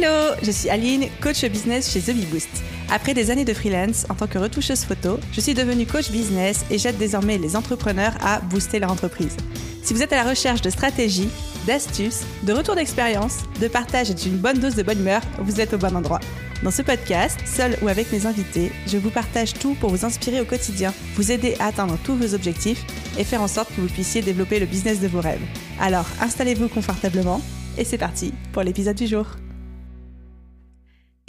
Hello, je suis Aline, coach business chez The Boost. Après des années de freelance en tant que retoucheuse photo, je suis devenue coach business et j'aide désormais les entrepreneurs à booster leur entreprise. Si vous êtes à la recherche de stratégies, d'astuces, de retours d'expérience, de partage et d'une bonne dose de bonne humeur, vous êtes au bon endroit. Dans ce podcast, seul ou avec mes invités, je vous partage tout pour vous inspirer au quotidien, vous aider à atteindre tous vos objectifs et faire en sorte que vous puissiez développer le business de vos rêves. Alors, installez-vous confortablement et c'est parti pour l'épisode du jour.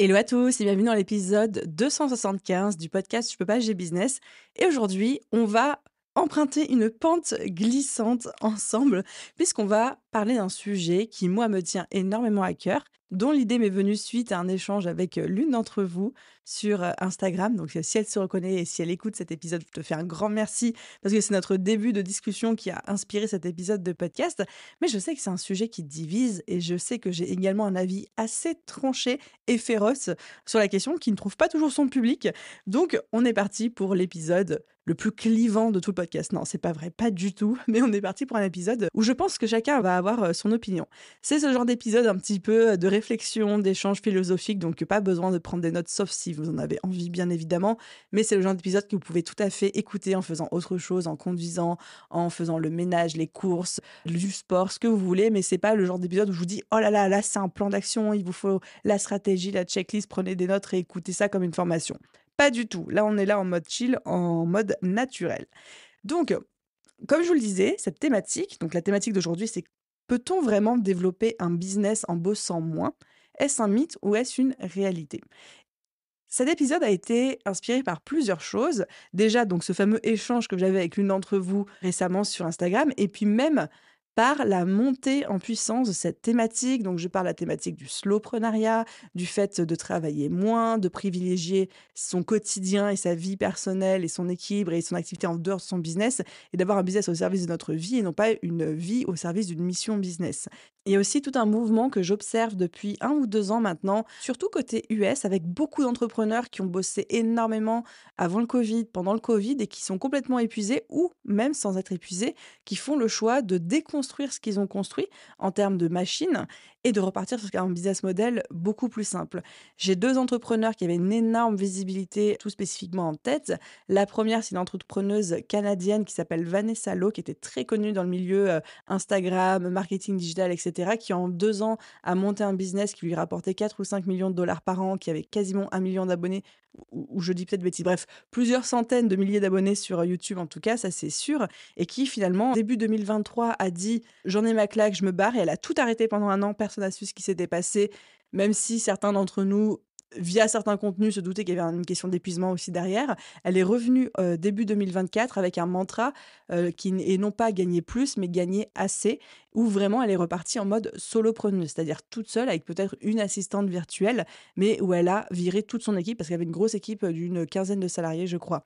Hello à tous et bienvenue dans l'épisode 275 du podcast Je peux pas, j'ai business. Et aujourd'hui, on va emprunter une pente glissante ensemble puisqu'on va parler d'un sujet qui, moi, me tient énormément à cœur, dont l'idée m'est venue suite à un échange avec euh, l'une d'entre vous sur Instagram. Donc, si elle se reconnaît et si elle écoute cet épisode, je te fais un grand merci parce que c'est notre début de discussion qui a inspiré cet épisode de podcast. Mais je sais que c'est un sujet qui divise et je sais que j'ai également un avis assez tranché et féroce sur la question qui ne trouve pas toujours son public. Donc, on est parti pour l'épisode le plus clivant de tout le podcast. Non, c'est pas vrai, pas du tout, mais on est parti pour un épisode où je pense que chacun va avoir son opinion. C'est ce genre d'épisode un petit peu de réflexion, d'échange philosophique, donc pas besoin de prendre des notes sauf si vous en avez envie, bien évidemment. Mais c'est le genre d'épisode que vous pouvez tout à fait écouter en faisant autre chose, en conduisant, en faisant le ménage, les courses, du sport, ce que vous voulez. Mais c'est pas le genre d'épisode où je vous dis oh là là, là c'est un plan d'action, il vous faut la stratégie, la checklist, prenez des notes et écoutez ça comme une formation. Pas du tout. Là, on est là en mode chill, en mode naturel. Donc, comme je vous le disais, cette thématique, donc la thématique d'aujourd'hui, c'est peut-on vraiment développer un business en bossant moins Est-ce un mythe ou est-ce une réalité cet épisode a été inspiré par plusieurs choses. Déjà, donc, ce fameux échange que j'avais avec l'une d'entre vous récemment sur Instagram, et puis même par la montée en puissance de cette thématique. Donc, je parle de la thématique du slowprenariat, du fait de travailler moins, de privilégier son quotidien et sa vie personnelle et son équilibre et son activité en dehors de son business, et d'avoir un business au service de notre vie et non pas une vie au service d'une mission business. Il y a aussi tout un mouvement que j'observe depuis un ou deux ans maintenant, surtout côté US, avec beaucoup d'entrepreneurs qui ont bossé énormément avant le Covid, pendant le Covid, et qui sont complètement épuisés, ou même sans être épuisés, qui font le choix de déconstruire ce qu'ils ont construit en termes de machines et de repartir sur un business model beaucoup plus simple. J'ai deux entrepreneurs qui avaient une énorme visibilité, tout spécifiquement en tête. La première, c'est une entrepreneuse canadienne qui s'appelle Vanessa Lowe, qui était très connue dans le milieu euh, Instagram, marketing digital, etc., qui en deux ans a monté un business qui lui rapportait 4 ou 5 millions de dollars par an, qui avait quasiment un million d'abonnés, ou, je dis peut-être bêtise, bref, plusieurs centaines de milliers d'abonnés sur YouTube en tout cas, ça c'est sûr, et qui finalement, début 2023, a dit j'en ai ma claque, je me barre, et elle a tout arrêté pendant un an, personne n'a su ce qui s'était passé, même si certains d'entre nous via certains contenus, se douter qu'il y avait une question d'épuisement aussi derrière. Elle est revenue euh, début 2024 avec un mantra euh, qui est non pas gagner plus, mais gagner assez, où vraiment elle est repartie en mode solopreneuse, c'est-à-dire toute seule avec peut-être une assistante virtuelle, mais où elle a viré toute son équipe parce qu'elle avait une grosse équipe euh, d'une quinzaine de salariés, je crois.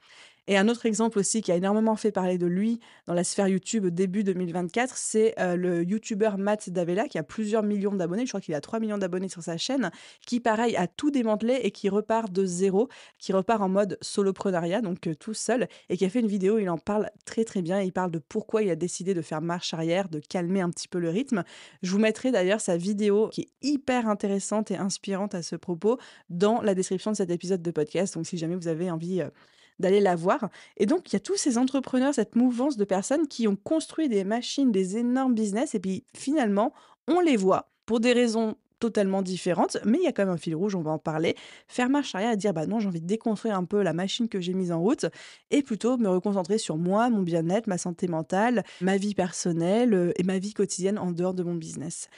Et un autre exemple aussi qui a énormément fait parler de lui dans la sphère YouTube début 2024, c'est euh, le YouTuber Matt Davella qui a plusieurs millions d'abonnés, je crois qu'il a 3 millions d'abonnés sur sa chaîne, qui pareil a tout démantelé et qui repart de zéro, qui repart en mode soloprenariat, donc euh, tout seul, et qui a fait une vidéo, il en parle très très bien, il parle de pourquoi il a décidé de faire marche arrière, de calmer un petit peu le rythme. Je vous mettrai d'ailleurs sa vidéo qui est hyper intéressante et inspirante à ce propos dans la description de cet épisode de podcast, donc si jamais vous avez envie euh, d'aller la voir. Et donc, il y a tous ces entrepreneurs, cette mouvance de personnes qui ont construit des machines, des énormes business, et puis finalement, on les voit pour des raisons totalement différentes, mais il y a quand même un fil rouge, on va en parler, faire marche arrière et dire bah non, j'ai envie de déconstruire un peu la machine que j'ai mise en route et plutôt me reconcentrer sur moi, mon bien-être, ma santé mentale, ma vie personnelle euh, et ma vie quotidienne en dehors de mon business.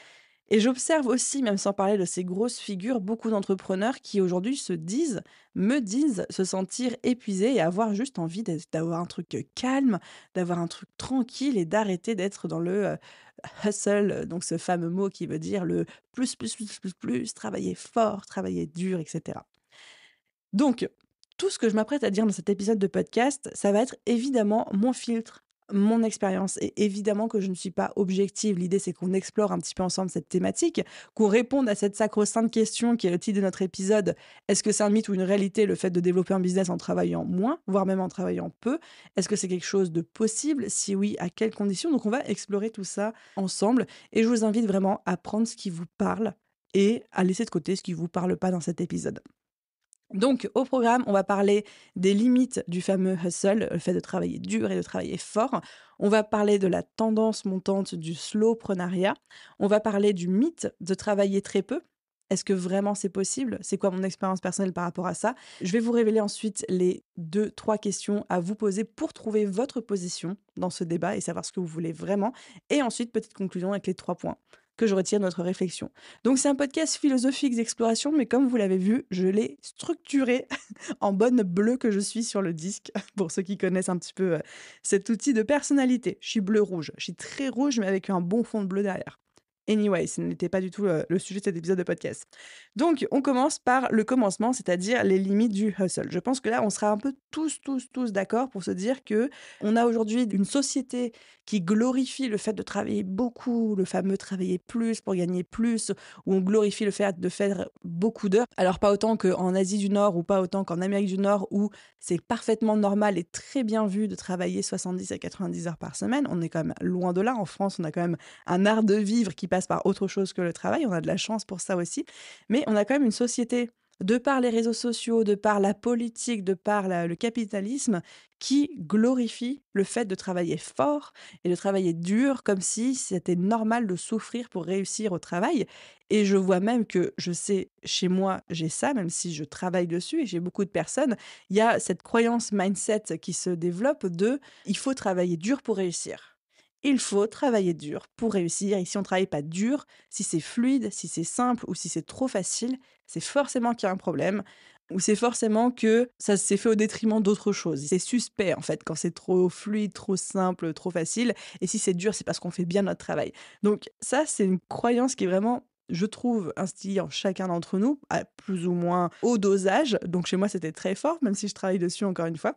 Et j'observe aussi, même sans parler de ces grosses figures, beaucoup d'entrepreneurs qui aujourd'hui se disent, me disent, se sentir épuisés et avoir juste envie d'avoir un truc euh, calme, d'avoir un truc tranquille et d'arrêter d'être dans le euh, hustle, euh, donc ce fameux mot qui veut dire le plus, plus, plus, plus, plus, travailler fort, travailler dur, etc. Donc, tout ce que je m'apprête à dire dans cet épisode de podcast, ça va être évidemment mon filtre mon expérience. Et évidemment que je ne suis pas objective. L'idée, c'est qu'on explore un petit peu ensemble cette thématique, qu'on réponde à cette sacro-sainte question qui est le titre de notre épisode. Est-ce que c'est un mythe ou une réalité le fait de développer un business en travaillant moins, voire même en travaillant peu Est-ce que c'est quelque chose de possible Si oui, à quelles conditions Donc, on va explorer tout ça ensemble. Et je vous invite vraiment à prendre ce qui vous parle et à laisser de côté ce qui ne vous parle pas dans cet épisode. Donc, au programme, on va parler des limites du fameux hustle, le fait de travailler dur et de travailler fort. On va parler de la tendance montante du slowprenariat. On va parler du mythe de travailler très peu. Est-ce que vraiment c'est possible C'est quoi mon expérience personnelle par rapport à ça Je vais vous révéler ensuite les deux, trois questions à vous poser pour trouver votre position dans ce débat et savoir ce que vous voulez vraiment. Et ensuite, petite conclusion avec les trois points que je retire notre réflexion. Donc c'est un podcast philosophique d'exploration, mais comme vous l'avez vu, je l'ai structuré en bonne bleue que je suis sur le disque, pour ceux qui connaissent un petit peu euh, cet outil de personnalité. Je suis bleu-rouge, je suis très rouge, mais avec un bon fond de bleu derrière. Anyway, ce n'était pas du tout le, sujet de cet épisode de podcast. Donc, on commence par le commencement, c'est-à-dire les limites du hustle. Je pense que là, on sera un peu tous, tous, tous d'accord pour se dire que on a aujourd'hui une société qui glorifie le fait de travailler beaucoup, le fameux travailler plus pour gagner plus, où on glorifie le fait de faire beaucoup d'heures. Alors, pas autant qu'en Asie du Nord ou pas autant qu'en Amérique du Nord, où c'est parfaitement normal et très bien vu de travailler 70 à 90 heures par semaine. On est quand même loin de là. En France, on a quand même un art de vivre qui par autre chose que le travail. On a de la chance pour ça aussi. Mais on a quand même une société de par les réseaux sociaux, de par la politique, de par le capitalisme, qui glorifie le fait de travailler fort et de travailler dur, comme si c'était normal de souffrir pour réussir au travail. Et je vois même que, je sais, chez moi, j'ai ça, même si je travaille dessus et j'ai beaucoup de personnes, il y a cette croyance mindset qui se développe de il faut travailler dur pour réussir il faut travailler dur pour réussir. Et si on ne travaille pas dur, si c'est fluide, si c'est simple ou si c'est trop facile, c'est forcément qu'il y a un problème ou c'est forcément que ça s'est fait au détriment d'autres choses. C'est suspect en fait quand c'est trop fluide, trop simple, trop facile. Et si c'est dur, c'est parce qu'on fait bien notre travail. Donc ça, c'est une croyance qui est vraiment je trouve, instillée en chacun d'entre nous, à plus ou moins haut dosage. Donc chez moi, c'était très fort, même si je travaille dessus encore une fois.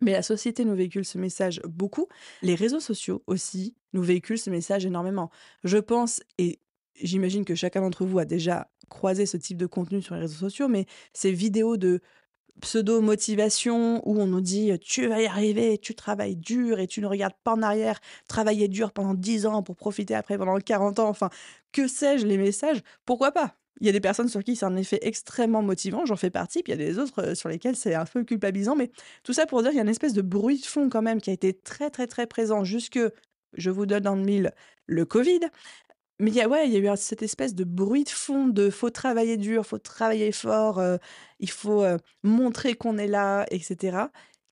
Mais la société nous véhicule ce message beaucoup. Les réseaux sociaux aussi nous véhiculent ce message énormément. Je pense, et j'imagine que chacun d'entre vous a déjà croisé ce type de contenu sur les réseaux sociaux, mais ces vidéos de pseudo-motivation où on nous dit tu vas y arriver, tu travailles dur et tu ne regardes pas en arrière, travailler dur pendant 10 ans pour profiter après pendant 40 ans, enfin, que sais-je, les messages, pourquoi pas il y a des personnes sur qui c'est un effet extrêmement motivant, j'en fais partie, puis il y a des autres euh, sur lesquelles c'est un peu culpabilisant, mais tout ça pour dire qu'il y a une espèce de bruit de fond quand même qui a été très très très présent jusque, je vous donne en mille, le Covid. Mais il y a, ouais, il y a eu cette espèce de bruit de fond de faut travailler dur, faut travailler fort, euh, il faut euh, montrer qu'on est là, etc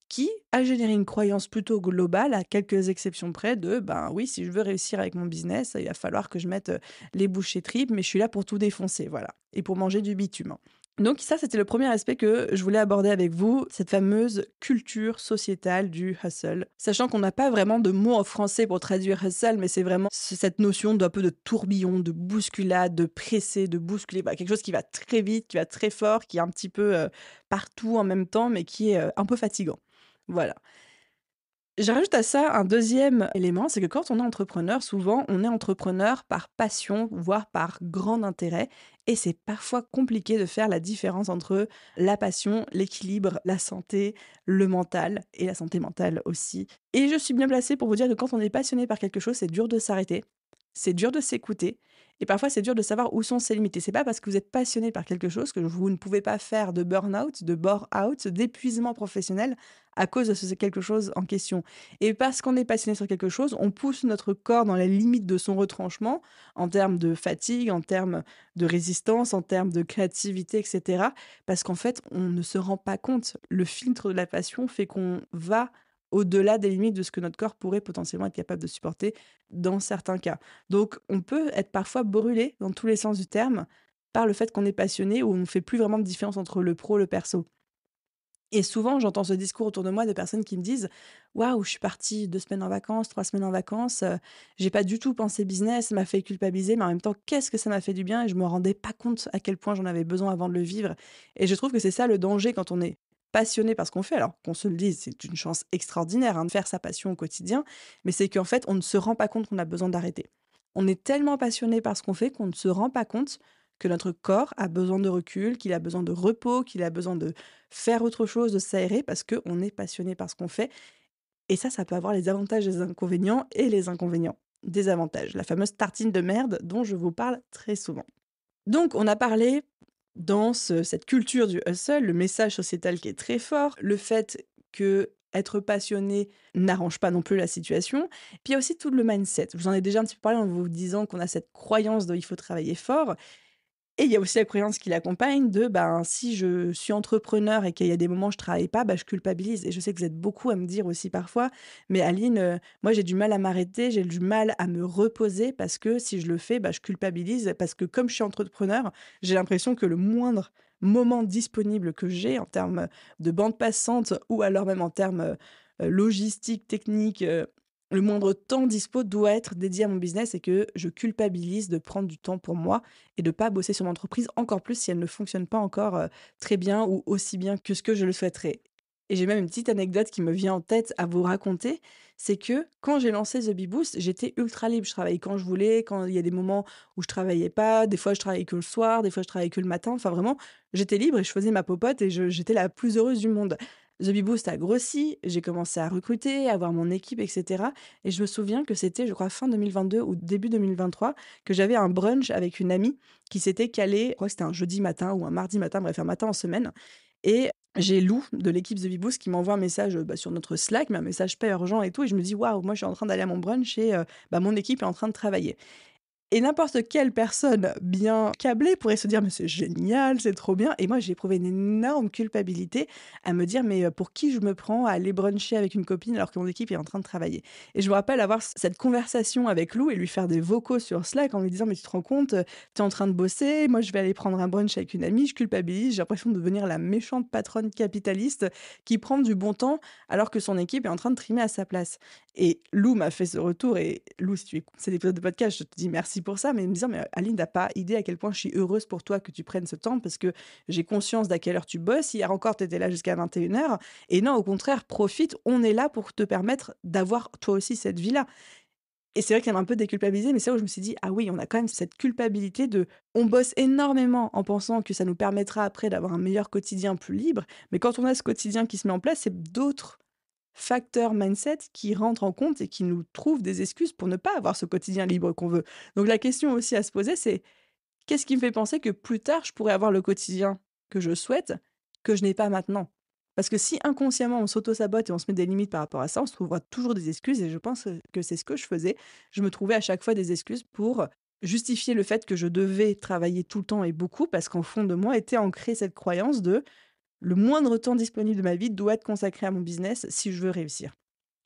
qui a généré une croyance plutôt globale, à quelques exceptions près, de ben oui, si je veux réussir avec mon business, il va falloir que je mette euh, les bouchées tripes, mais je suis là pour tout défoncer, voilà, et pour manger du bitume. Donc ça, c'était le premier aspect que je voulais aborder avec vous, cette fameuse culture sociétale du hustle. Sachant qu'on n'a pas vraiment de mots en français pour traduire hustle, mais c'est vraiment cette notion d'un peu de tourbillon, de bousculade, de presser, de bousculer, bah, quelque chose qui va très vite, qui va très fort, qui est un petit peu euh, partout en même temps, mais qui est euh, un peu fatigant. Voilà. J'ajoute à ça un deuxième élément, c'est que quand on est entrepreneur, souvent on est entrepreneur par passion, voire par grand intérêt, et c'est parfois compliqué de faire la différence entre la passion, l'équilibre, la santé, le mental, et la santé mentale aussi. Et je suis bien placée pour vous dire que quand on est passionné par quelque chose, c'est dur de s'arrêter, c'est dur de s'écouter, et parfois, c'est dur de savoir où sont ses limites. Et c'est pas parce que vous êtes passionné par quelque chose que vous ne pouvez pas faire de burn-out, de bore-out, d'épuisement professionnel à cause de ce quelque chose en question. Et parce qu'on est passionné sur quelque chose, on pousse notre corps dans les limites de son retranchement en termes de fatigue, en termes de résistance, en termes de créativité, etc. Parce qu'en fait, on ne se rend pas compte. Le filtre de la passion fait qu'on va au-delà des limites de ce que notre corps pourrait potentiellement être capable de supporter dans certains cas. Donc on peut être parfois brûlé dans tous les sens du terme par le fait qu'on est passionné ou on ne fait plus vraiment de différence entre le pro et le perso. Et souvent, j'entends ce discours autour de moi de personnes qui me disent Waouh, je suis partie deux semaines en vacances, trois semaines en vacances, euh, j'ai pas du tout pensé business, ça m'a fait culpabiliser, mais en même temps, qu'est-ce que ça m'a fait du bien Et je me rendais pas compte à quel point j'en avais besoin avant de le vivre. Et je trouve que c'est ça le danger quand on est passionné par ce qu'on fait, alors qu'on se le dise, c'est une chance extraordinaire hein, de faire sa passion au quotidien, mais c'est qu'en fait, on ne se rend pas compte qu'on a besoin d'arrêter. On est tellement passionné par ce qu'on fait qu'on ne se rend pas compte que notre corps a besoin de recul, qu'il a besoin de repos, qu'il a besoin de faire autre chose, de s'aérer, parce qu'on est passionné par ce qu'on fait. Et ça, ça peut avoir les avantages et les inconvénients, et les inconvénients des avantages, la fameuse tartine de merde dont je vous parle très souvent. Donc, on a parlé dans cette culture du hustle, le message sociétal qui est très fort, le fait que être passionné n'arrange pas non plus la situation. Puis il y a aussi tout le mindset. Je vous en ai déjà un petit peu parlé en vous disant qu'on a cette croyance dont il faut travailler fort. Et il y a aussi la croyance qui l'accompagne de ben, si je suis entrepreneur et qu'il y a des moments où je travaille pas, ben, je culpabilise. Et je sais que vous êtes beaucoup à me dire aussi parfois, mais Aline, euh, moi j'ai du mal à m'arrêter, j'ai du mal à me reposer parce que si je le fais, ben, je culpabilise parce que comme je suis entrepreneur, j'ai l'impression que le moindre moment disponible que j'ai en termes de bande passante ou alors même en termes euh, logistique, technique, euh, le moindre temps dispo doit être dédié à mon business et que je culpabilise de prendre du temps pour moi et de ne pas bosser sur mon entreprise, encore plus si elle ne fonctionne pas encore euh, très bien ou aussi bien que ce que je le souhaiterais. Et j'ai même une petite anecdote qui me vient en tête à vous raconter, c'est que quand j'ai lancé The Bee j'étais ultra libre, je travaillais quand je voulais, quand il y a des moments où je travaillais pas, des fois je travaillais que le soir, des fois je travaillais que le matin, enfin vraiment, j'étais libre et je faisais ma popote et j'étais la plus heureuse du monde. The Bee a grossi, j'ai commencé à recruter, à avoir mon équipe, etc. Et je me souviens que c'était, je crois, fin 2022 ou début 2023, que j'avais un brunch avec une amie qui s'était calée, je crois que c'était un jeudi matin ou un mardi matin, bref, un matin en semaine. Et j'ai Lou de l'équipe The B-Boost qui m'envoie un message bah, sur notre Slack, mais un message pas urgent et tout. Et je me dis, waouh, moi je suis en train d'aller à mon brunch et euh, bah, mon équipe est en train de travailler. Et n'importe quelle personne bien câblée pourrait se dire mais c'est génial, c'est trop bien. Et moi j'ai éprouvé une énorme culpabilité à me dire mais euh, pour qui je me prends à aller bruncher avec une copine alors que mon équipe est en train de travailler. Et je me rappelle avoir cette conversation avec Lou et lui faire des vocaux sur Slack en lui disant mais tu te rends compte, euh, tu es en train de bosser, moi je vais aller prendre un brunch avec une amie, je culpabilise, j'ai l'impression de devenir la méchante patronne capitaliste qui prend du bon temps alors que son équipe est en train de trimer à sa place. Et Lou m'a fait ce retour et Lou si tu écoutes cet épisode de podcast, je te dis merci pour ça, mais me dire, mais euh, Aline, t'as pas idée à quel point je suis heureuse pour toi que tu prennes ce temps parce que j'ai conscience d'à quelle heure tu bosses. Hier encore, t'étais là jusqu'à 21h. Et non, au contraire, profite, on est là pour te permettre d'avoir toi aussi cette vie-là. Et c'est vrai qu'elle m'a un peu déculpabilisée, mais c'est là où je me suis dit, ah oui, on a quand même cette culpabilité de, on bosse énormément en pensant que ça nous permettra après d'avoir un meilleur quotidien plus libre, mais quand on a ce quotidien qui se met en place, c'est d'autres facteur mindset qui rentre en compte et qui nous trouve des excuses pour ne pas avoir ce quotidien libre qu'on veut. Donc la question aussi à se poser, c'est qu'est-ce qui me fait penser que plus tard, je pourrais avoir le quotidien que je souhaite, que je n'ai pas maintenant Parce que si inconsciemment, on s'auto-sabote et on se met des limites par rapport à ça, on se trouvera toujours des excuses. Et je pense que c'est ce que je faisais. Je me trouvais à chaque fois des excuses pour justifier le fait que je devais travailler tout le temps et beaucoup, parce qu'en fond de moi était ancrée cette croyance de le moindre temps disponible de ma vie doit être consacré à mon business si je veux réussir.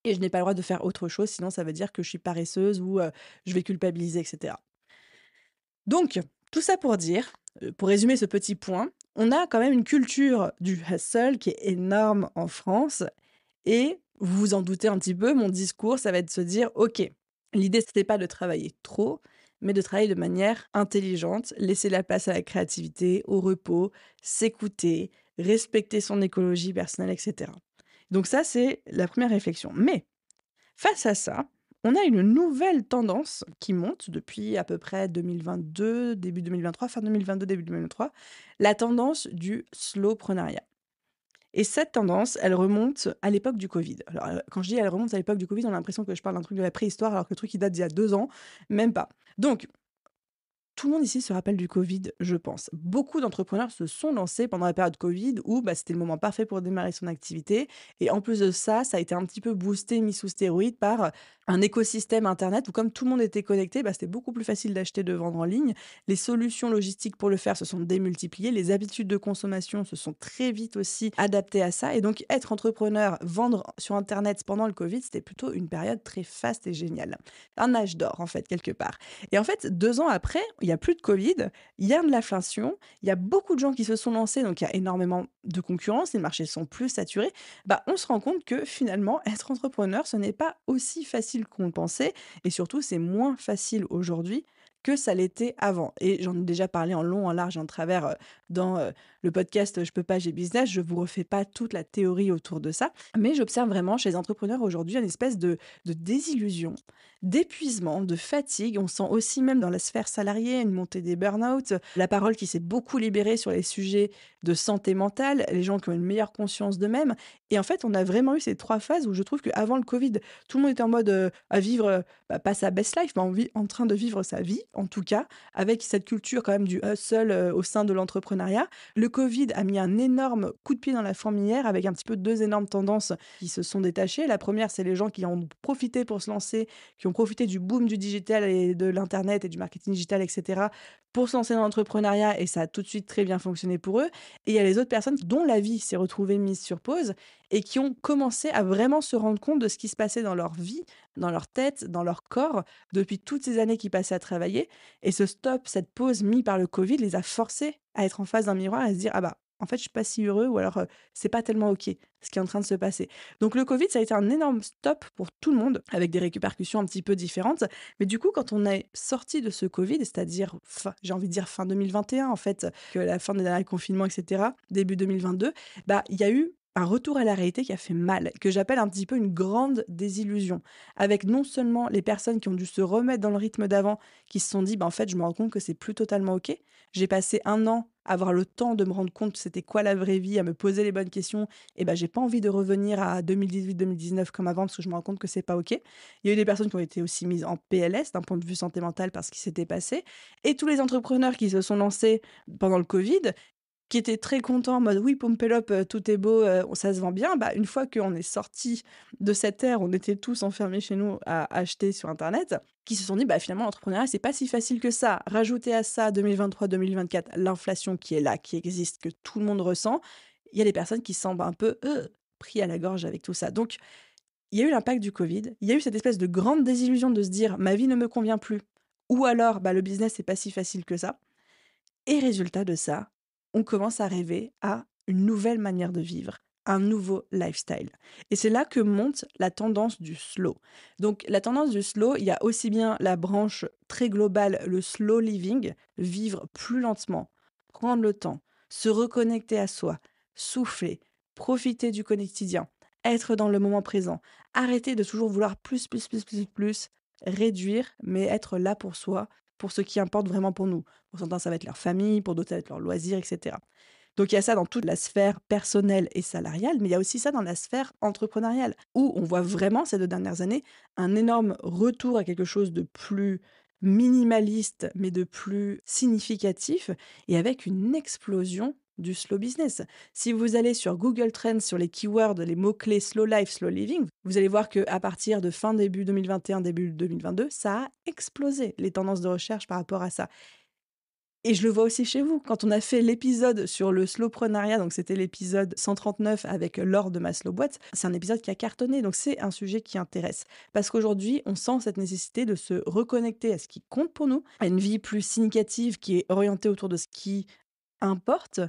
Et je n'ai pas le droit de faire autre chose, sinon ça veut dire que je suis paresseuse ou je vais culpabiliser, etc. Donc, tout ça pour dire, pour résumer ce petit point, on a quand même une culture du hustle qui est énorme en France. Et vous vous en doutez un petit peu, mon discours, ça va être de se dire, OK, l'idée, n'était pas de travailler trop, mais de travailler de manière intelligente, laisser la place à la créativité, au repos, s'écouter, respecter son écologie personnelle, etc. Donc ça, c'est la première réflexion. Mais face à ça, on a une nouvelle tendance qui monte depuis à peu près 2022, début 2023, fin 2022, début 2023, la tendance du slowprenariat. Et cette tendance, elle remonte à l'époque du Covid. Alors, euh, quand je dis elle remonte à l'époque du Covid, on a l'impression que je parle d'un truc de la préhistoire, alors que le truc, il date d'il y a deux ans, même pas. Donc, tout le monde ici se rappelle du Covid, je pense. Beaucoup d'entrepreneurs se sont lancés pendant la période Covid où bah, c'était le moment parfait pour démarrer son activité. Et en plus de ça, ça a été un petit peu boosté, mis sous stéroïde par euh, un écosystème Internet où comme tout le monde était connecté, bah, c'était beaucoup plus facile d'acheter, de vendre en ligne. Les solutions logistiques pour le faire se sont démultipliées. Les habitudes de consommation se sont très vite aussi adaptées à ça. Et donc être entrepreneur, vendre sur Internet pendant le Covid, c'était plutôt une période très faste et géniale. Un âge d'or en fait, quelque part. Et en fait, deux ans après, il n'y a plus de Covid, il y a de l'inflation, il y a beaucoup de gens qui se sont lancés, donc il y a énormément de concurrence, les marchés sont plus saturés, bah, on se rend compte que finalement, être entrepreneur, ce n'est pas aussi facile qu'on le pensait, et surtout, c'est moins facile aujourd'hui que ça l'était avant. Et j'en ai déjà parlé en long, en large, en travers euh, dans euh, le podcast euh, Je peux pas, j'ai business, je vous refais pas toute la théorie autour de ça, mais j'observe vraiment chez les entrepreneurs aujourd'hui une espèce de, désillusion, d'épuisement, de fatigue. On sent aussi même dans la sphère salariée une montée des burn-out, la parole qui s'est beaucoup libérée sur les sujets de santé mentale, les gens qui ont une meilleure conscience d'eux-mêmes. Et en fait, on a vraiment eu ces trois phases où je trouve qu'avant le Covid, tout le monde était en mode euh, à vivre, euh, bah, pas sa best life, mais en, train de vivre sa vie, en tout cas, avec cette culture quand même du hustle au sein de l'entrepreneuriat. Le Covid a mis un énorme coup de pied dans la fourmilière avec un petit peu deux énormes tendances qui se sont détachées. La première, c'est les gens qui ont profité pour se lancer, qui ont profité du boom du digital et de l'Internet et du marketing digital, etc., pour se lancer dans l'entrepreneuriat et ça a tout de suite très bien fonctionné pour eux. Et il y a les autres personnes dont la vie s'est retrouvée mise sur pause et qui ont commencé à vraiment se rendre compte de ce qui se passait dans leur vie, dans leur tête, dans leur corps, depuis toutes ces années qu'ils passaient à travailler. Et ce stop, cette pause mise par le Covid les a forcés à être en face d'un miroir et à se dire, ah bah, en fait, je suis pas si heureux ou alors euh, c'est pas tellement OK ce qui est en train de se passer. Donc le Covid, ça a été un énorme stop pour tout le monde avec des répercussions un petit peu différentes, mais du coup quand on est sorti de ce Covid, c'est-à-dire j'ai envie de dire fin 2021 en fait, que la fin des derniers confinements etc., début 2022, bah il y a eu un retour à la réalité qui a fait mal, que j'appelle un petit peu une grande désillusion, avec non seulement les personnes qui ont dû se remettre dans le rythme d'avant, qui se sont dit, bah, en fait, je me rends compte que c'est plus totalement OK. J'ai passé un an à avoir le temps de me rendre compte c'était quoi la vraie vie, à me poser les bonnes questions, et ben j'ai pas envie de revenir à 2018-2019 comme avant parce que je me rends compte que c'est pas OK. Il y a eu des personnes qui ont été aussi mises en PLS d'un point de vue santé mentale parce qu'il s'était passé, et tous les entrepreneurs qui se sont lancés pendant le Covid qui était très content en mode oui, Pompelop, euh, tout est beau, euh, ça se vend bien. Bah, une fois qu'on est sorti de cette ère, on était tous enfermés chez nous à acheter sur Internet, qui se sont dit bah, finalement, l'entrepreneuriat, c'est pas si facile que ça. Rajoutez à ça 2023-2024 l'inflation qui est là, qui existe, que tout le monde ressent. Il y a des personnes qui semblent un peu pris à la gorge avec tout ça. Donc, il y a eu l'impact du Covid, il y a eu cette espèce de grande désillusion de se dire ma vie ne me convient plus, ou alors bah, le business, c'est pas si facile que ça. Et résultat de ça, on commence à rêver à une nouvelle manière de vivre, un nouveau lifestyle. Et c'est là que monte la tendance du slow. Donc la tendance du slow, il y a aussi bien la branche très globale, le slow living, vivre plus lentement, prendre le temps, se reconnecter à soi, souffler, profiter du quotidien, être dans le moment présent, arrêter de toujours vouloir plus, plus, plus, plus, plus, réduire, mais être là pour soi, pour ce qui importe vraiment pour nous. Pour certains, ça va être leur famille, pour d'autres, ça va être leur loisirs, etc. Donc il y a ça dans toute la sphère personnelle et salariale, mais il y a aussi ça dans la sphère entrepreneuriale, où on voit vraiment ces deux dernières années un énorme retour à quelque chose de plus minimaliste, mais de plus significatif, et avec une explosion du slow business. Si vous allez sur Google Trends, sur les keywords, les mots-clés slow life, slow living, vous allez voir qu'à partir de fin début 2021, début 2022, ça a explosé les tendances de recherche par rapport à ça. Et je le vois aussi chez vous. Quand on a fait l'épisode sur le slowprenariat, donc c'était l'épisode 139 avec Laure de ma slow boîte, c'est un épisode qui a cartonné. Donc c'est un sujet qui intéresse. Parce qu'aujourd'hui, on sent cette nécessité de se reconnecter à ce qui compte pour nous, à une vie plus significative qui est orientée autour de ce qui importe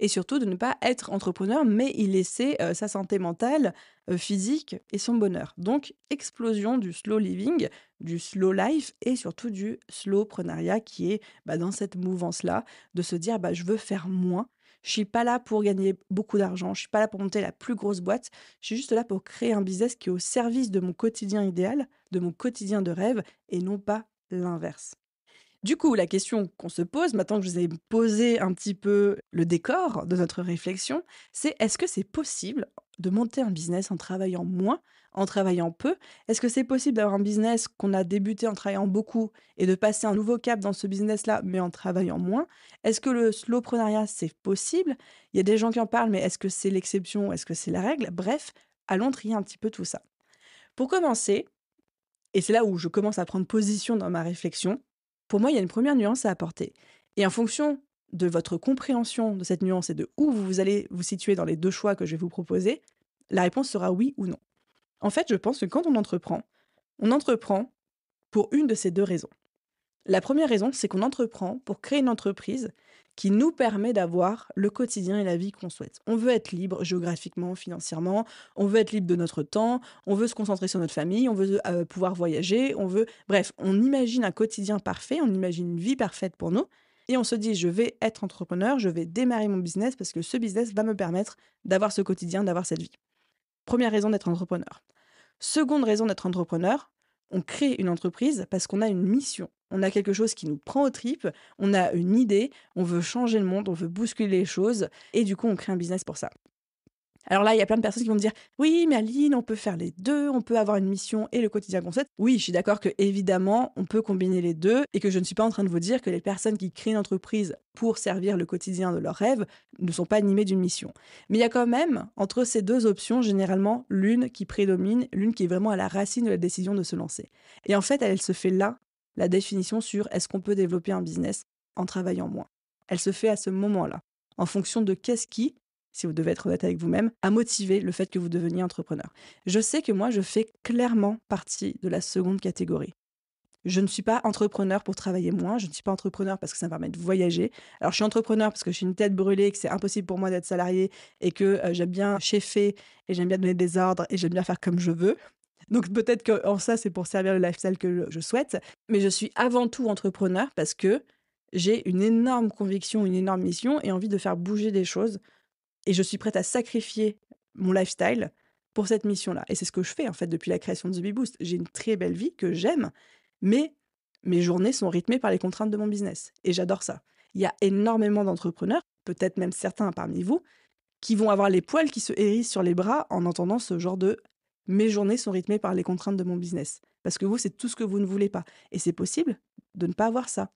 et surtout de ne pas être entrepreneur, mais y laisser euh, sa santé mentale, euh, physique et son bonheur. Donc, explosion du slow living, du slow life et surtout du slow prenariat qui est bah, dans cette mouvance-là, de se dire bah, je veux faire moins. Je suis pas là pour gagner beaucoup d'argent, je suis pas là pour monter la plus grosse boîte, je suis juste là pour créer un business qui est au service de mon quotidien idéal, de mon quotidien de rêve et non pas l'inverse. Du coup, la question qu'on se pose, maintenant que je vous ai posé un petit peu le décor de notre réflexion, c'est est-ce que c'est possible de monter un business en travaillant moins, en travaillant peu Est-ce que c'est possible d'avoir un business qu'on a débuté en travaillant beaucoup et de passer un nouveau cap dans ce business-là, mais en travaillant moins Est-ce que le slowpreneuriat, c'est possible Il y a des gens qui en parlent, mais est-ce que c'est l'exception Est-ce que c'est la règle Bref, allons trier un petit peu tout ça. Pour commencer, et c'est là où je commence à prendre position dans ma réflexion, pour moi, il y a une première nuance à apporter. Et en fonction de votre compréhension de cette nuance et de où vous allez vous situer dans les deux choix que je vais vous proposer, la réponse sera oui ou non. En fait, je pense que quand on entreprend, on entreprend pour une de ces deux raisons. La première raison, c'est qu'on entreprend pour créer une entreprise qui nous permet d'avoir le quotidien et la vie qu'on souhaite. On veut être libre géographiquement, financièrement, on veut être libre de notre temps, on veut se concentrer sur notre famille, on veut euh, pouvoir voyager, on veut... Bref, on imagine un quotidien parfait, on imagine une vie parfaite pour nous, et on se dit, je vais être entrepreneur, je vais démarrer mon business parce que ce business va me permettre d'avoir ce quotidien, d'avoir cette vie. Première raison d'être entrepreneur. Seconde raison d'être entrepreneur, on crée une entreprise parce qu'on a une mission. On a quelque chose qui nous prend aux tripes, on a une idée, on veut changer le monde, on veut bousculer les choses, et du coup, on crée un business pour ça. Alors là, il y a plein de personnes qui vont me dire Oui, mais Aline, on peut faire les deux, on peut avoir une mission et le quotidien concept. Oui, je suis d'accord que évidemment, on peut combiner les deux et que je ne suis pas en train de vous dire que les personnes qui créent une entreprise pour servir le quotidien de leurs rêve ne sont pas animées d'une mission. Mais il y a quand même, entre ces deux options, généralement l'une qui prédomine, l'une qui est vraiment à la racine de la décision de se lancer. Et en fait, elle se fait là, la définition sur est-ce qu'on peut développer un business en travaillant moins. Elle se fait à ce moment-là, en fonction de qu'est-ce qui, si vous devez être honnête avec vous-même, à motiver le fait que vous deveniez entrepreneur. Je sais que moi, je fais clairement partie de la seconde catégorie. Je ne suis pas entrepreneur pour travailler moins, je ne suis pas entrepreneur parce que ça me permet de voyager. Alors je suis entrepreneur parce que je suis une tête brûlée, et que c'est impossible pour moi d'être salarié et que euh, j'aime bien cheffer et j'aime bien donner des ordres et j'aime bien faire comme je veux. Donc peut-être que en ça, c'est pour servir le lifestyle que je souhaite. Mais je suis avant tout entrepreneur parce que j'ai une énorme conviction, une énorme mission et envie de faire bouger des choses et je suis prête à sacrifier mon lifestyle pour cette mission-là. Et c'est ce que je fais en fait depuis la création de The J'ai une très belle vie que j'aime, mais mes journées sont rythmées par les contraintes de mon business. Et j'adore ça. Il y a énormément d'entrepreneurs, peut-être même certains parmi vous, qui vont avoir les poils qui se hérissent sur les bras en entendant ce genre de mes journées sont rythmées par les contraintes de mon business. Parce que vous, c'est tout ce que vous ne voulez pas. Et c'est possible de ne pas avoir ça.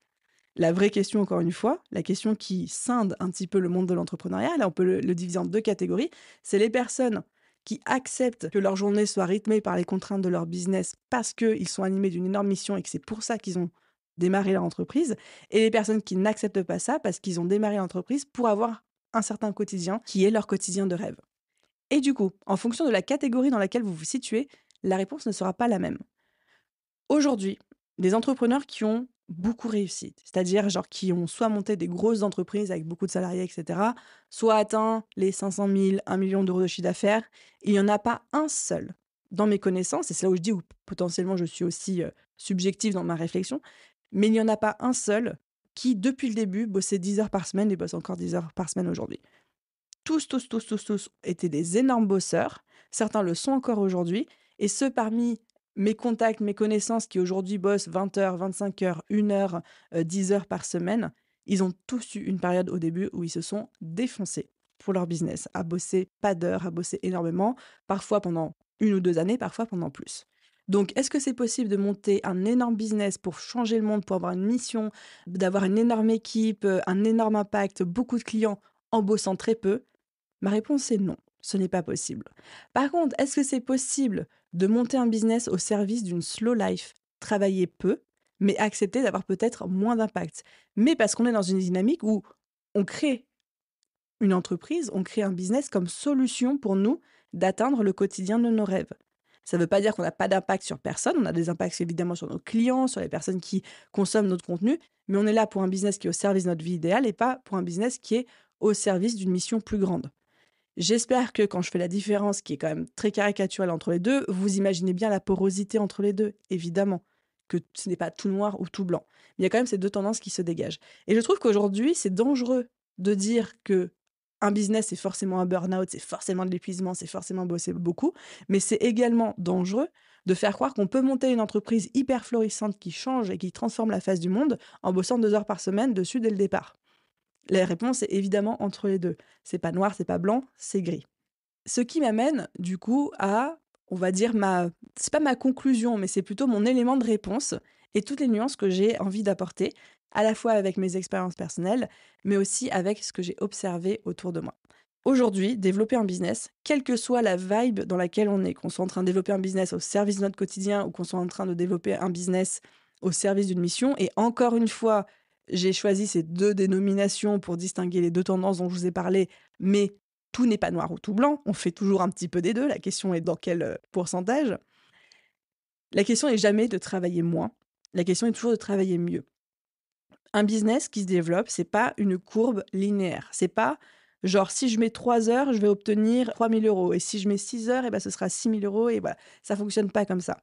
La vraie question, encore une fois, la question qui scinde un petit peu le monde de l'entrepreneuriat, là on peut le, diviser en deux catégories, c'est les personnes qui acceptent que leur journée soit rythmée par les contraintes de leur business parce qu'ils sont animés d'une énorme mission et que c'est pour ça qu'ils ont démarré leur entreprise, et les personnes qui n'acceptent pas ça parce qu'ils ont démarré l'entreprise pour avoir un certain quotidien qui est leur quotidien de rêve. Et du coup, en fonction de la catégorie dans laquelle vous vous situez, la réponse ne sera pas la même. Aujourd'hui, des entrepreneurs qui ont beaucoup réussite, c'est-à-dire genre qui ont soit monté des grosses entreprises avec beaucoup de salariés, etc., soit atteint les 500 000, 1 million d'euros de chiffre d'affaires. Il n'y en a pas un seul dans mes connaissances, et c'est là où je dis où potentiellement je suis aussi subjective dans ma réflexion, mais il n'y en a pas un seul qui, depuis le début, bossait 10 heures par semaine et bosse encore 10 heures par semaine aujourd'hui. Tous, tous, tous, tous, tous étaient des énormes bosseurs, certains le sont encore aujourd'hui, et ceux parmi mes contacts, mes connaissances qui aujourd'hui bossent 20 heures, 25 heures, 1 heure, 10 euh, heures par semaine, ils ont tous eu une période au début où ils se sont défoncés pour leur business, à bosser pas d'heures, à bosser énormément, parfois pendant une ou deux années, parfois pendant plus. Donc, est-ce que c'est possible de monter un énorme business pour changer le monde, pour avoir une mission, d'avoir une énorme équipe, euh, un énorme impact, beaucoup de clients en bossant très peu Ma réponse est non, ce n'est pas possible. Par contre, est-ce que c'est possible de monter un business au service d'une slow life, travailler peu, mais accepter d'avoir peut-être moins d'impact. Mais parce qu'on est dans une dynamique où on crée une entreprise, on crée un business comme solution pour nous d'atteindre le quotidien de nos rêves. Ça ne veut pas dire qu'on n'a pas d'impact sur personne, on a des impacts évidemment sur nos clients, sur les personnes qui consomment notre contenu, mais on est là pour un business qui est au service de notre vie idéale et pas pour un business qui est au service d'une mission plus grande. J'espère que quand je fais la différence, qui est quand même très caricaturale entre les deux, vous imaginez bien la porosité entre les deux, évidemment, que ce n'est pas tout noir ou tout blanc. il y a quand même ces deux tendances qui se dégagent. Et je trouve qu'aujourd'hui, c'est dangereux de dire que un business, c'est forcément un burn-out, c'est forcément de l'épuisement, c'est forcément bosser beaucoup, mais c'est également dangereux de faire croire qu'on peut monter une entreprise hyper florissante qui change et qui transforme la face du monde en bossant deux heures par semaine dessus dès le départ. La réponse est évidemment entre les deux. C'est pas noir, c'est pas blanc, c'est gris. Ce qui m'amène du coup à, on va dire ma, c'est pas ma conclusion, mais c'est plutôt mon élément de réponse et toutes les nuances que j'ai envie d'apporter, à la fois avec mes expériences personnelles, mais aussi avec ce que j'ai observé autour de moi. Aujourd'hui, développer un business, quelle que soit la vibe dans laquelle on est, qu'on soit en train de développer un business au service de notre quotidien ou qu'on soit en train de développer un business au service d'une mission, et encore une fois, j'ai choisi ces deux dénominations pour distinguer les deux tendances dont je vous ai parlé, mais tout n'est pas noir ou tout blanc, on fait toujours un petit peu des deux, la question est dans quel euh, pourcentage. La question n'est jamais de travailler moins, la question est toujours de travailler mieux. Un business qui se développe, c'est pas une courbe linéaire, c'est pas genre si je mets 3 heures, je vais obtenir 3000 euros, et si je mets 6 heures, et eh ben ce sera 6000 euros, et voilà, ça fonctionne pas comme ça.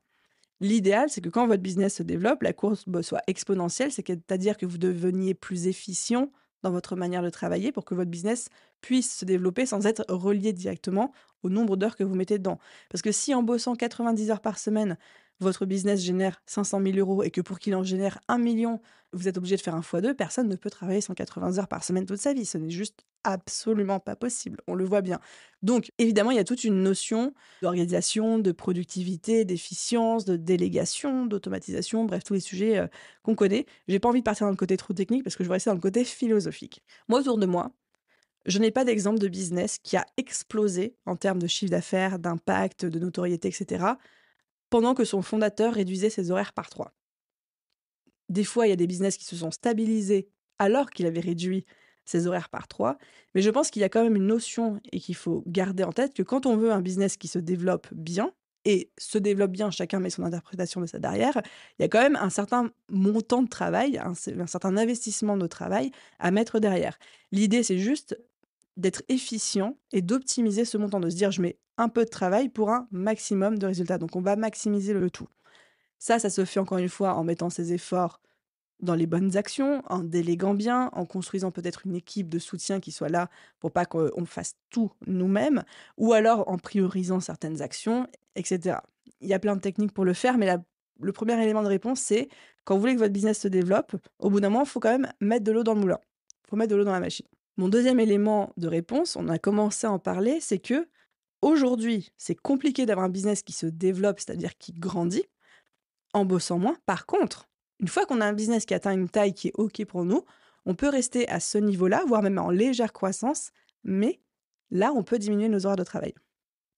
L'idéal, c'est que quand votre business se développe, la course bah, soit exponentielle, c'est-à-dire que vous deveniez plus efficient dans votre manière de travailler pour que votre business puisse se développer sans être relié directement au nombre d'heures que vous mettez dedans. Parce que si en bossant 90 heures par semaine, votre business génère 500 000 euros et que pour qu'il en génère un million, vous êtes obligé de faire un x2, personne ne peut travailler 180 heures par semaine toute sa vie. Ce n'est juste absolument pas possible. On le voit bien. Donc, évidemment, il y a toute une notion d'organisation, de productivité, d'efficience, de délégation, d'automatisation, bref, tous les sujets euh, qu'on connaît. J'ai pas envie de partir dans le côté trop technique parce que je vais rester dans le côté philosophique. Moi, autour de moi, je n'ai pas d'exemple de business qui a explosé en termes de chiffre d'affaires, d'impact, de notoriété, etc pendant que son fondateur réduisait ses horaires par trois. Des fois, il y a des business qui se sont stabilisés alors qu'il avait réduit ses horaires par trois, mais je pense qu'il y a quand même une notion et qu'il faut garder en tête que quand on veut un business qui se développe bien, et se développe bien, chacun met son interprétation de ça derrière, il y a quand même un certain montant de travail, un, un certain investissement de travail à mettre derrière. L'idée, c'est juste d'être efficient et d'optimiser ce montant, de se dire je mets un peu de travail pour un maximum de résultats. Donc on va maximiser le tout. Ça, ça se fait encore une fois en mettant ses efforts dans les bonnes actions, en déléguant bien, en construisant peut-être une équipe de soutien qui soit là pour pas qu'on fasse tout nous-mêmes, ou alors en priorisant certaines actions, etc. Il y a plein de techniques pour le faire, mais le premier élément de réponse, c'est quand vous voulez que votre business se développe, au bout d'un moment, il faut quand même mettre de l'eau dans le moulin. Il faut mettre de l'eau dans la machine. Mon deuxième élément de réponse, on a commencé à en parler, c'est que aujourd'hui, c'est compliqué d'avoir un business qui se développe, c'est-à-dire qui grandit, en bossant moins. Par contre, une fois qu'on a un business qui atteint une taille qui est OK pour nous, on peut rester à ce niveau-là, voire même en légère croissance, mais là, on peut diminuer nos horaires de travail.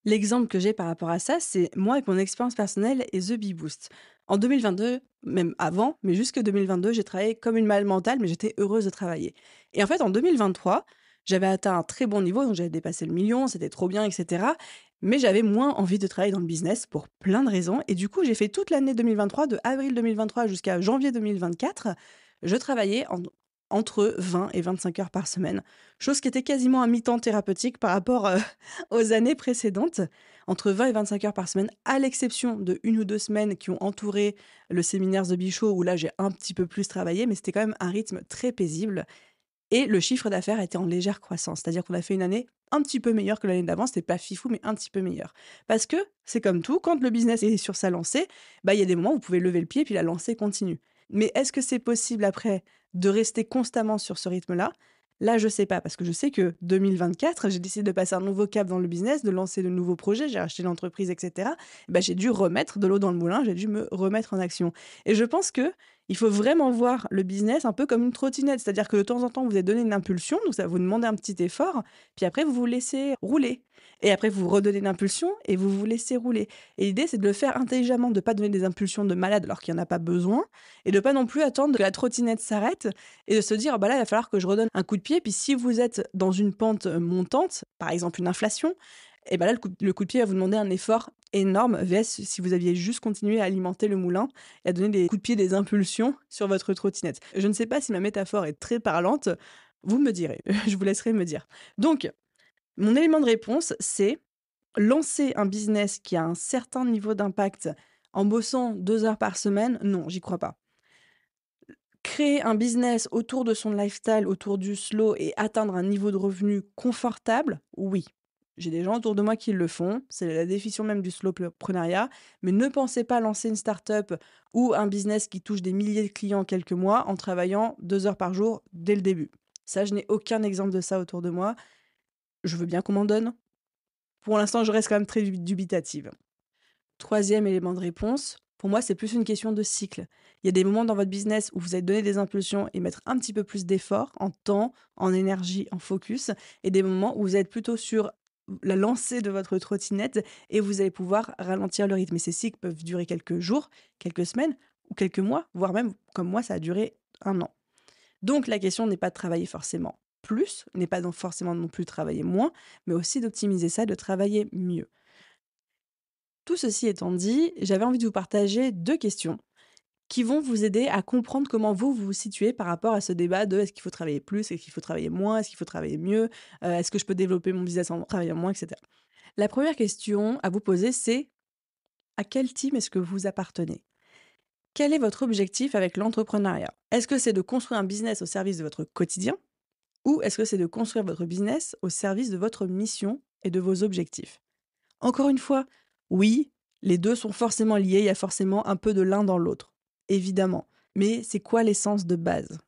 L'exemple que j'ai par rapport à ça, c'est moi et mon expérience personnelle et The Bee Boost. En 2022, même avant, mais jusque 2022, j'ai travaillé comme une malle mentale, mais j'étais heureuse de travailler. Et en fait, en 2023, j'avais atteint un très bon niveau, donc j'avais dépassé le million, c'était trop bien, etc. Mais j'avais moins envie de travailler dans le business pour plein de raisons. Et du coup, j'ai fait toute l'année 2023, de avril 2023 jusqu'à janvier 2024, je travaillais en entre 20 et 25 heures par semaine, chose qui était quasiment à mi-temps thérapeutique par rapport euh, aux années précédentes, entre 20 et 25 heures par semaine, à l'exception de une ou deux semaines qui ont entouré le séminaire The Bichot, où là j'ai un petit peu plus travaillé, mais c'était quand même un rythme très paisible. Et le chiffre d'affaires était en légère croissance, c'est-à-dire qu'on a fait une année un petit peu meilleure que l'année d'avant, n'était pas fifou, mais un petit peu meilleure. Parce que c'est comme tout, quand le business est sur sa lancée, bah, il y a des moments où vous pouvez lever le pied, puis la lancée continue. Mais est-ce que c'est possible après de rester constamment sur ce rythme-là. Là, je sais pas, parce que je sais que 2024, j'ai décidé de passer un nouveau cap dans le business, de lancer de nouveaux projets, j'ai racheté l'entreprise, etc. Bah, j'ai dû remettre de l'eau dans le moulin, j'ai dû me remettre en action. Et je pense que il faut vraiment voir le business un peu comme une trottinette, c'est-à-dire que de temps en temps, vous êtes donné une impulsion, donc ça vous demande un petit effort, puis après, vous vous laissez rouler. Et après, vous redonnez impulsion et vous vous laissez rouler. Et l'idée, c'est de le faire intelligemment, de ne pas donner des impulsions de malade alors qu'il n'y en a pas besoin, et de pas non plus attendre que la trottinette s'arrête et de se dire, oh bah là, il va falloir que je redonne un coup de pied. Puis si vous êtes dans une pente montante, par exemple une inflation, et ben là, le coup, de pied va vous demander un effort énorme, VS si vous aviez juste continué à alimenter le moulin et à donner des coups de pied, des impulsions sur votre trottinette. Je ne sais pas si ma métaphore est très parlante, vous me direz, je vous laisserai me dire. Donc, mon élément de réponse, c'est lancer un business qui a un certain niveau d'impact en bossant deux heures par semaine, non, j'y crois pas. Créer un business autour de son lifestyle, autour du slow et atteindre un niveau de revenu confortable, oui. J'ai des gens autour de moi qui le font, c'est la définition même du slowpreneuriat, mais ne pensez pas lancer une start-up ou un business qui touche des milliers de clients en quelques mois en travaillant deux heures par jour dès le début. Ça, je n'ai aucun exemple de ça autour de moi. Je veux bien qu'on m'en donne. Pour l'instant, je reste quand même très dubitative. Troisième élément de réponse, pour moi, c'est plus une question de cycle. Il y a des moments dans votre business où vous allez donner des impulsions et mettre un petit peu plus d'efforts en temps, en énergie, en focus, et des moments où vous êtes plutôt sur la lancer de votre trottinette et vous allez pouvoir ralentir le rythme. Et ces cycles peuvent durer quelques jours, quelques semaines ou quelques mois, voire même, comme moi, ça a duré un an. Donc la question n'est pas de travailler forcément plus, n'est pas forcément non plus de travailler moins, mais aussi d'optimiser ça, de travailler mieux. Tout ceci étant dit, j'avais envie de vous partager deux questions qui vont vous aider à comprendre comment vous vous, situez par rapport à ce débat de est-ce qu'il faut travailler plus, est-ce qu'il faut travailler moins, est-ce qu'il faut travailler mieux, euh, est-ce que je peux développer mon business en travaillant moins, etc. La première question à vous poser, c'est à quel team est-ce que vous appartenez Quel est votre objectif avec l'entrepreneuriat Est-ce que c'est de construire un business au service de votre quotidien ou est-ce que c'est de construire votre business au service de votre mission et de vos objectifs Encore une fois, oui, les deux sont forcément liés, il y a forcément un peu de l'un dans l'autre évidemment. Mais c'est quoi l'essence de base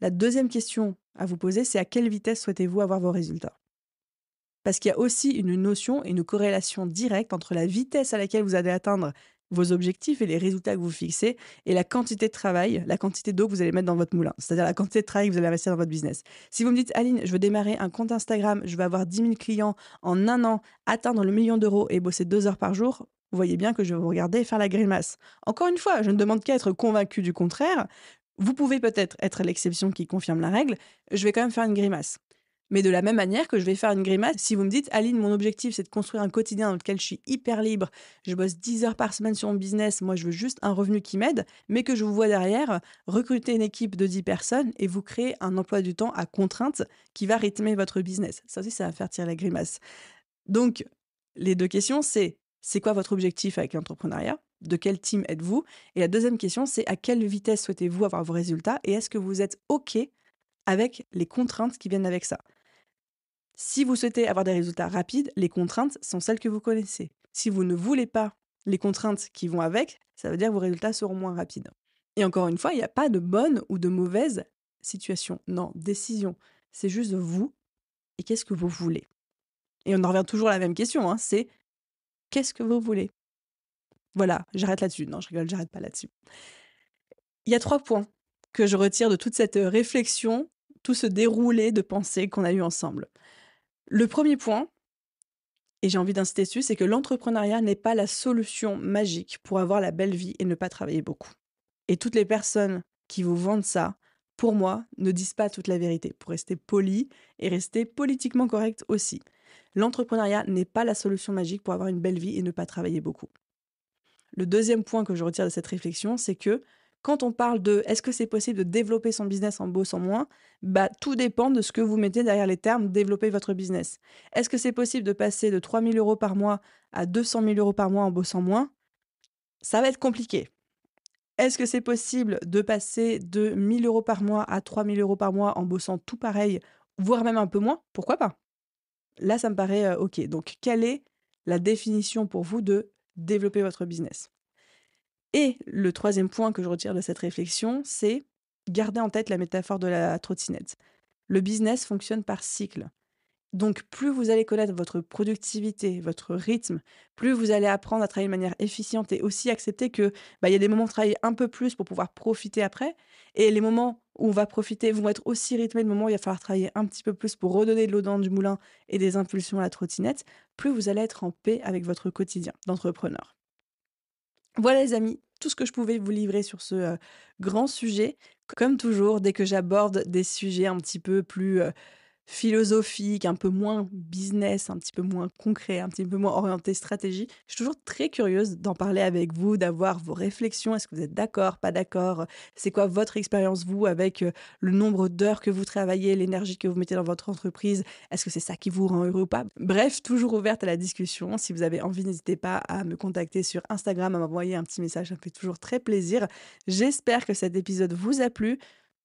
La deuxième question à vous poser, c'est à quelle vitesse souhaitez-vous avoir vos résultats Parce qu'il y a aussi une notion et une corrélation directe entre la vitesse à laquelle vous allez atteindre vos objectifs et les résultats que vous fixez et la quantité de travail, la quantité d'eau que vous allez mettre dans votre moulin, c'est-à-dire la quantité de travail que vous allez investir dans votre business. Si vous me dites, Aline, je veux démarrer un compte Instagram, je veux avoir 10 000 clients en un an, atteindre le million d'euros et bosser deux heures par jour, vous voyez bien que je vais vous regarder faire la grimace. Encore une fois, je ne demande qu'à être convaincu du contraire. Vous pouvez peut-être être, l'exception qui confirme la règle, je vais quand même faire une grimace. Mais de la même manière que je vais faire une grimace, si vous me dites, Aline, mon objectif, c'est de construire un quotidien dans lequel je suis hyper libre, je bosse 10 heures par semaine sur mon business, moi je veux juste un revenu qui m'aide, mais que je vous vois derrière recruter une équipe de 10 personnes et vous créer un emploi du temps à contrainte qui va rythmer votre business. Ça aussi, ça va faire tirer la grimace. Donc, les deux questions, c'est c'est quoi votre objectif avec l'entrepreneuriat De quel team êtes-vous Et la deuxième question, c'est à quelle vitesse souhaitez-vous avoir vos résultats Et est-ce que vous êtes OK avec les contraintes qui viennent avec ça Si vous souhaitez avoir des résultats rapides, les contraintes sont celles que vous connaissez. Si vous ne voulez pas les contraintes qui vont avec, ça veut dire que vos résultats seront moins rapides. Et encore une fois, il n'y a pas de bonne ou de mauvaise situation, non, décision. C'est juste vous et qu'est-ce que vous voulez. Et on en revient toujours à la même question, hein, c'est Qu'est-ce que vous voulez Voilà, j'arrête là-dessus. Non, je rigole, j'arrête pas là-dessus. Il y a trois points que je retire de toute cette euh, réflexion, tout ce déroulé de pensée qu'on a eu ensemble. Le premier point, et j'ai envie d'insister dessus, c'est que l'entrepreneuriat n'est pas la solution magique pour avoir la belle vie et ne pas travailler beaucoup. Et toutes les personnes qui vous vendent ça, pour moi, ne disent pas toute la vérité, pour rester poli et rester politiquement correct aussi. L'entrepreneuriat n'est pas la solution magique pour avoir une belle vie et ne pas travailler beaucoup. Le deuxième point que je retire de cette réflexion, c'est que quand on parle de est-ce que c'est possible de développer son business en bossant moins, bah, tout dépend de ce que vous mettez derrière les termes développer votre business. Est-ce que c'est possible de passer de 3 000 euros par mois à 200 000 euros par mois en bossant moins Ça va être compliqué. Est-ce que c'est possible de passer de 000 euros par mois à 000 euros par mois en bossant tout pareil, voire même un peu moins Pourquoi pas Là, ça me paraît OK. Donc, quelle est la définition pour vous de développer votre business Et le troisième point que je retire de cette réflexion, c'est garder en tête la métaphore de la trottinette. Le business fonctionne par cycle. Donc, plus vous allez connaître votre productivité, votre rythme, plus vous allez apprendre à travailler de manière efficiente et aussi accepter que bah, il y a des moments où travailler un peu plus pour pouvoir profiter après, et les moments où on va profiter vont être aussi rythmés de moments où il va falloir travailler un petit peu plus pour redonner de l'eau dans du moulin et des impulsions à la trottinette. Plus vous allez être en paix avec votre quotidien d'entrepreneur. Voilà les amis, tout ce que je pouvais vous livrer sur ce euh, grand sujet. Comme toujours, dès que j'aborde des sujets un petit peu plus euh, philosophique, un peu moins business, un petit peu moins concret, un petit peu moins orienté stratégie. Je suis toujours très curieuse d'en parler avec vous, d'avoir vos réflexions. Est-ce que vous êtes d'accord, pas d'accord C'est quoi votre expérience, vous, avec euh, le nombre d'heures que vous travaillez, l'énergie que vous mettez dans votre entreprise Est-ce que c'est ça qui vous rend heureux ou pas Bref, toujours ouverte à la discussion. Si vous avez envie, n'hésitez pas à me contacter sur Instagram, à m'envoyer un petit message. Ça me fait toujours très plaisir. J'espère que cet épisode vous a plu.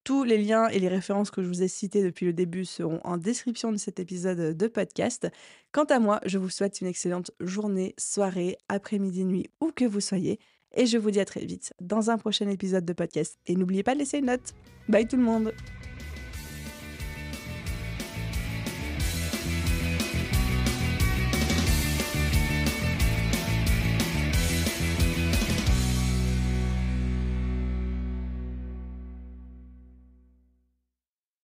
Tous les liens et les références que je vous ai citées depuis le début seront en description de cet épisode de podcast. Quant à moi, je vous souhaite une excellente journée, soirée, après-midi, nuit, où que vous soyez. Et je vous dis à très vite dans un prochain épisode de podcast. Et n'oubliez pas de laisser une note. Bye tout le monde